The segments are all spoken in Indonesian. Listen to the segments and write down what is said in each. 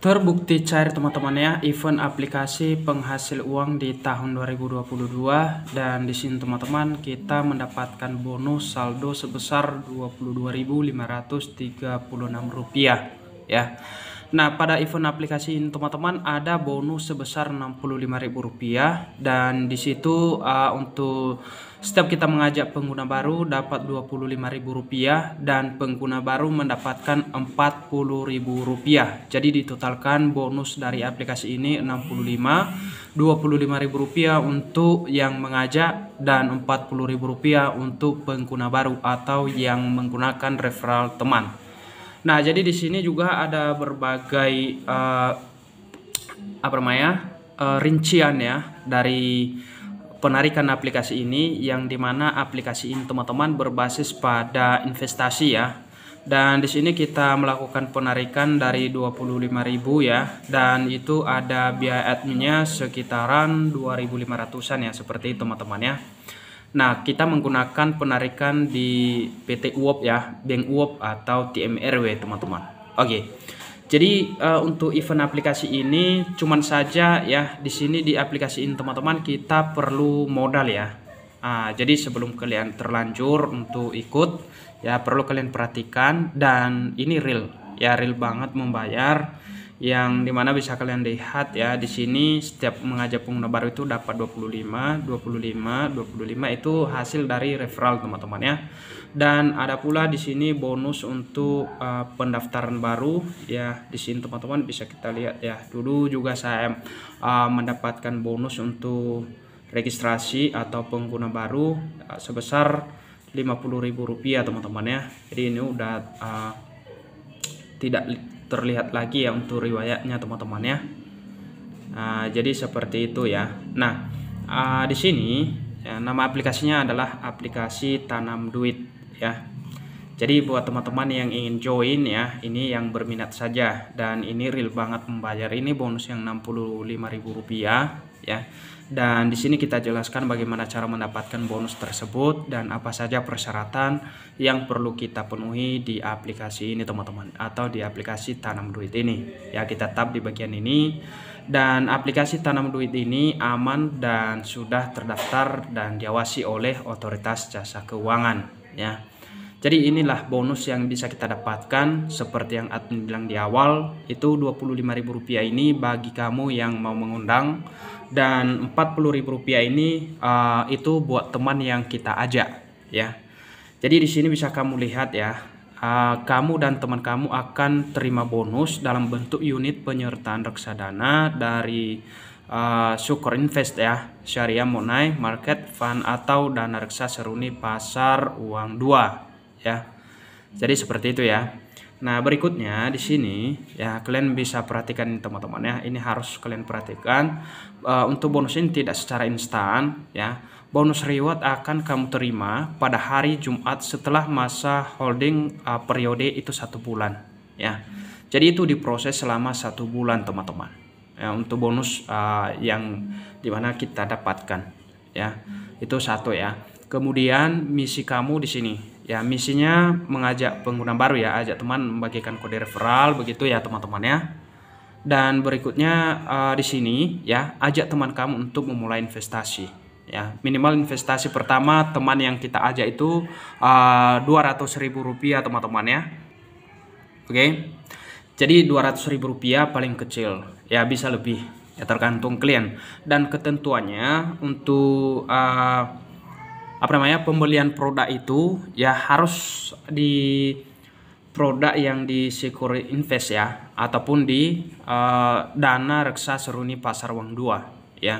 Terbukti cair teman-teman ya, event aplikasi penghasil uang di tahun 2022 dan di sini teman-teman kita mendapatkan bonus saldo sebesar rp rupiah ya. Nah, pada event aplikasi ini teman-teman ada bonus sebesar Rp65.000 dan di situ uh, untuk setiap kita mengajak pengguna baru dapat Rp25.000 dan pengguna baru mendapatkan Rp40.000. Jadi ditotalkan bonus dari aplikasi ini 65, Rp25.000 untuk yang mengajak dan Rp40.000 untuk pengguna baru atau yang menggunakan referral teman. Nah, jadi di sini juga ada berbagai uh, apa namanya? Uh, rincian ya dari penarikan aplikasi ini yang dimana aplikasi ini teman-teman berbasis pada investasi ya dan di sini kita melakukan penarikan dari 25.000 ya dan itu ada biaya adminnya sekitaran 2.500an ya seperti teman-teman ya Nah, kita menggunakan penarikan di PT UOP ya, Bank UOP atau TMRW, teman-teman. Oke. Okay. Jadi uh, untuk event aplikasi ini cuman saja ya di sini di aplikasi ini teman-teman kita perlu modal ya. Uh, jadi sebelum kalian terlanjur untuk ikut ya perlu kalian perhatikan dan ini real ya real banget membayar yang dimana bisa kalian lihat ya di sini setiap mengajak pengguna baru itu dapat 25 25 25 itu hasil dari referral teman-teman ya dan ada pula di sini bonus untuk uh, pendaftaran baru ya di sini teman-teman bisa kita lihat ya dulu juga saya uh, mendapatkan bonus untuk registrasi atau pengguna baru uh, sebesar Rp50.000 teman-teman ya jadi ini udah uh, tidak terlihat lagi ya untuk riwayatnya teman-teman ya. Uh, jadi seperti itu ya. Nah uh, di sini ya, nama aplikasinya adalah aplikasi tanam duit ya. Jadi buat teman-teman yang ingin join ya, ini yang berminat saja dan ini real banget membayar. Ini bonus yang 65.000 rupiah ya. Dan di sini kita jelaskan bagaimana cara mendapatkan bonus tersebut dan apa saja persyaratan yang perlu kita penuhi di aplikasi ini teman-teman atau di aplikasi tanam duit ini. Ya, kita tap di bagian ini dan aplikasi tanam duit ini aman dan sudah terdaftar dan diawasi oleh otoritas jasa keuangan ya. Jadi inilah bonus yang bisa kita dapatkan seperti yang admin bilang di awal itu Rp25.000 ini bagi kamu yang mau mengundang dan Rp40.000 ini uh, itu buat teman yang kita ajak ya. Jadi di sini bisa kamu lihat ya, uh, kamu dan teman kamu akan terima bonus dalam bentuk unit penyertaan reksadana dari uh, Sukor Invest ya, Syariah Monai Market Fund atau dana reksa seruni pasar uang 2 ya. Jadi seperti itu ya. Nah, berikutnya di sini ya kalian bisa perhatikan teman-teman ya. Ini harus kalian perhatikan uh, untuk bonus ini tidak secara instan ya. Bonus reward akan kamu terima pada hari Jumat setelah masa holding uh, periode itu satu bulan ya. Jadi itu diproses selama satu bulan teman-teman ya, untuk bonus uh, yang dimana kita dapatkan ya. Itu satu ya. Kemudian misi kamu di sini ya misinya mengajak pengguna baru ya ajak teman membagikan kode referral begitu ya teman-teman ya dan berikutnya uh, di sini ya ajak teman kamu untuk memulai investasi ya minimal investasi pertama teman yang kita ajak itu eh, dua 200.000 ribu rupiah teman-teman ya oke okay? jadi dua ratus rupiah paling kecil ya bisa lebih ya tergantung klien dan ketentuannya untuk uh, apa namanya pembelian produk itu ya harus di produk yang di secure invest ya ataupun di uh, dana reksa seruni pasar uang 2 ya.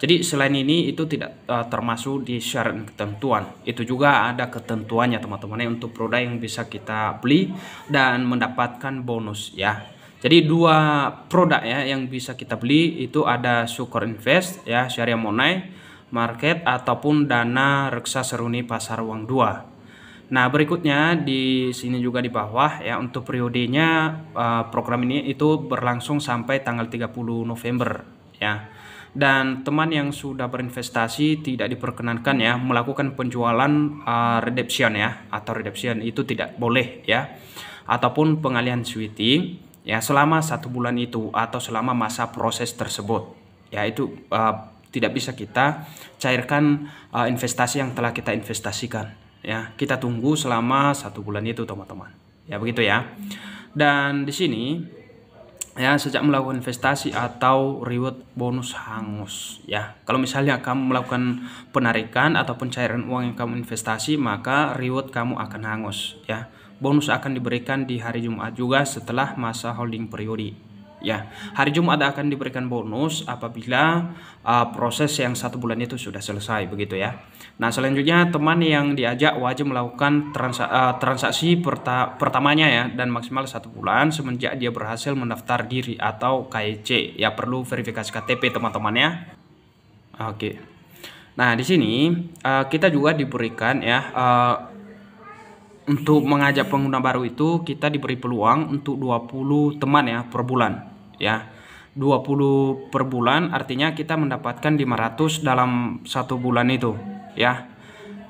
Jadi selain ini itu tidak uh, termasuk di syarat ketentuan. Itu juga ada ketentuannya teman-teman ya untuk produk yang bisa kita beli dan mendapatkan bonus ya. Jadi dua produk ya yang bisa kita beli itu ada Sukor Invest ya Syariah Monai market ataupun dana reksa seruni pasar uang 2. Nah, berikutnya di sini juga di bawah ya untuk periodenya eh, program ini itu berlangsung sampai tanggal 30 November ya. Dan teman yang sudah berinvestasi tidak diperkenankan ya melakukan penjualan uh, redemption ya atau redemption itu tidak boleh ya ataupun pengalihan switching ya selama satu bulan itu atau selama masa proses tersebut ya uh, tidak bisa kita cairkan uh, investasi yang telah kita investasikan ya kita tunggu selama satu bulan itu teman-teman ya begitu ya dan di sini ya sejak melakukan investasi atau reward bonus hangus ya kalau misalnya kamu melakukan penarikan ataupun cairan uang yang kamu investasi maka reward kamu akan hangus ya bonus akan diberikan di hari Jumat juga setelah masa holding periode ya hari Jumat akan diberikan bonus apabila uh, proses yang satu bulan itu sudah selesai begitu ya nah selanjutnya teman yang diajak wajib melakukan transa uh, transaksi perta pertamanya ya dan maksimal satu bulan semenjak dia berhasil mendaftar diri atau KYC e ya perlu verifikasi KTP teman temannya oke nah di sini uh, kita juga diberikan ya uh, untuk mengajak pengguna baru itu kita diberi peluang untuk 20 teman ya per bulan ya 20 per bulan artinya kita mendapatkan 500 dalam satu bulan itu ya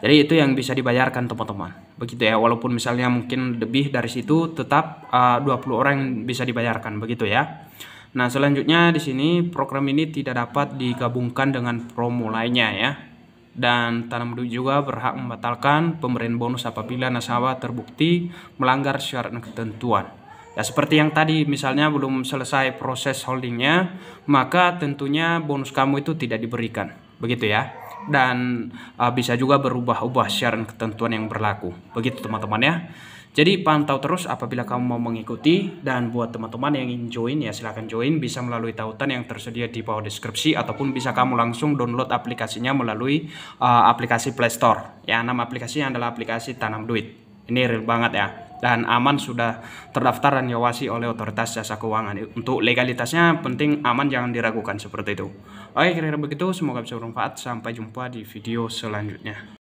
jadi itu yang bisa dibayarkan teman-teman begitu ya walaupun misalnya mungkin lebih dari situ tetap ah, uh, 20 orang bisa dibayarkan begitu ya Nah selanjutnya di sini program ini tidak dapat digabungkan dengan promo lainnya ya dan Tanam duit juga berhak membatalkan pemberian bonus apabila nasabah terbukti melanggar syarat dan ketentuan. Ya seperti yang tadi misalnya belum selesai proses holdingnya, maka tentunya bonus kamu itu tidak diberikan. Begitu ya. Dan uh, bisa juga berubah-ubah syarat ketentuan yang berlaku. Begitu teman-teman ya. Jadi pantau terus apabila kamu mau mengikuti dan buat teman-teman yang ingin join ya silahkan join bisa melalui tautan yang tersedia di bawah deskripsi ataupun bisa kamu langsung download aplikasinya melalui uh, aplikasi Play Store. Ya nama aplikasinya adalah aplikasi Tanam Duit. Ini real banget ya dan aman sudah terdaftar dan diawasi ya, oleh otoritas jasa keuangan. Untuk legalitasnya penting aman jangan diragukan seperti itu. Oke, kira-kira begitu. Semoga bisa bermanfaat. Sampai jumpa di video selanjutnya.